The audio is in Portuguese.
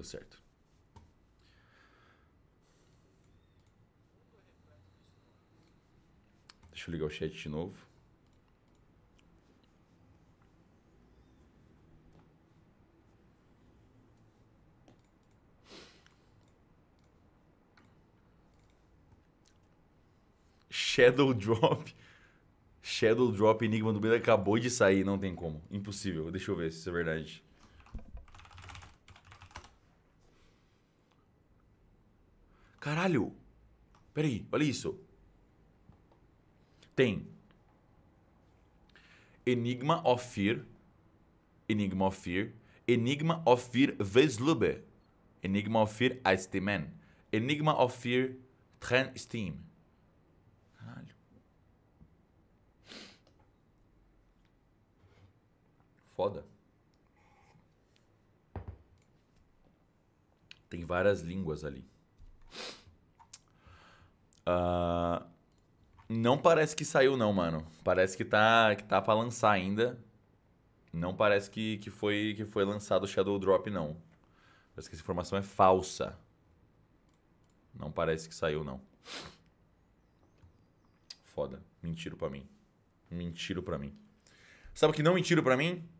Deu certo. Deixa eu ligar o chat de novo. Shadow Drop. Shadow Drop Enigma do Medo acabou de sair, não tem como. Impossível. Deixa eu ver se isso é verdade. Caralho! Peraí, olha isso. Tem Enigma of Fear, Enigma of Fear, Enigma of Fear Veslube, Enigma of Fear Ice Man. Enigma of Fear Tren Steam. Caralho. Foda. Tem várias línguas ali. Uh, não parece que saiu, não, mano. Parece que tá, que tá pra lançar ainda. Não parece que, que, foi, que foi lançado o Shadow Drop, não. Parece que essa informação é falsa. Não parece que saiu, não. Foda. Mentiro pra mim. Mentiro pra mim. Sabe o que não mentiro pra mim?